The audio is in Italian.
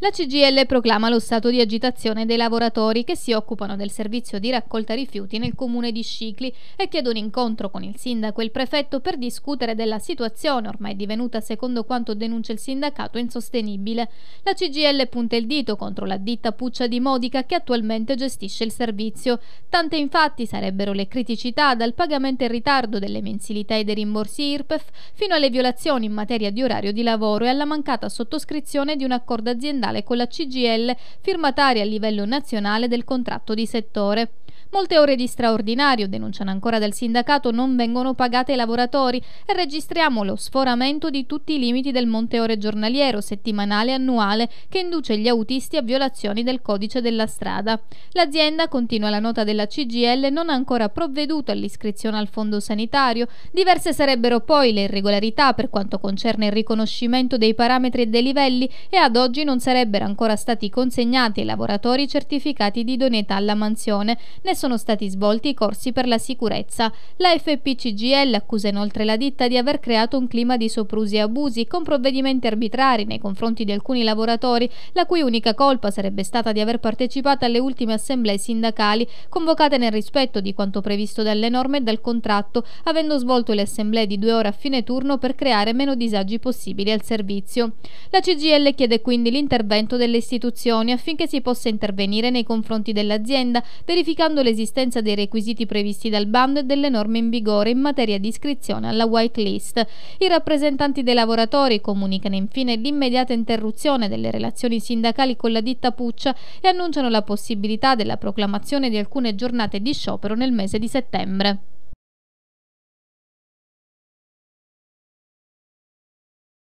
La CGL proclama lo stato di agitazione dei lavoratori che si occupano del servizio di raccolta rifiuti nel comune di Scicli e chiede un incontro con il sindaco e il prefetto per discutere della situazione ormai divenuta, secondo quanto denuncia il sindacato, insostenibile. La CGL punta il dito contro la ditta Puccia di Modica che attualmente gestisce il servizio. Tante infatti sarebbero le criticità dal pagamento in ritardo delle mensilità e dei rimborsi IRPEF fino alle violazioni in materia di orario di lavoro e alla mancata sottoscrizione di un accordo aziendale aziendale con la CGL firmataria a livello nazionale del contratto di settore. Molte ore di straordinario, denunciano ancora dal sindacato, non vengono pagate ai lavoratori e registriamo lo sforamento di tutti i limiti del monte ore giornaliero, settimanale e annuale che induce gli autisti a violazioni del codice della strada. L'azienda, continua la nota della CGL, non ha ancora provveduto all'iscrizione al fondo sanitario. Diverse sarebbero poi le irregolarità per quanto concerne il riconoscimento dei parametri e dei livelli e ad oggi non sarebbero ancora stati consegnati ai lavoratori certificati di idoneità alla mansione, né sono sono stati svolti i corsi per la sicurezza. La FPCGL accusa inoltre la ditta di aver creato un clima di soprusi e abusi con provvedimenti arbitrari nei confronti di alcuni lavoratori, la cui unica colpa sarebbe stata di aver partecipato alle ultime assemblee sindacali convocate nel rispetto di quanto previsto dalle norme e dal contratto, avendo svolto le assemblee di due ore a fine turno per creare meno disagi possibili al servizio. La CGL chiede quindi l'intervento delle istituzioni affinché si possa intervenire nei confronti dell'azienda, verificando l'esistenza dei requisiti previsti dal bando e delle norme in vigore in materia di iscrizione alla whitelist. I rappresentanti dei lavoratori comunicano infine l'immediata interruzione delle relazioni sindacali con la ditta Puccia e annunciano la possibilità della proclamazione di alcune giornate di sciopero nel mese di settembre.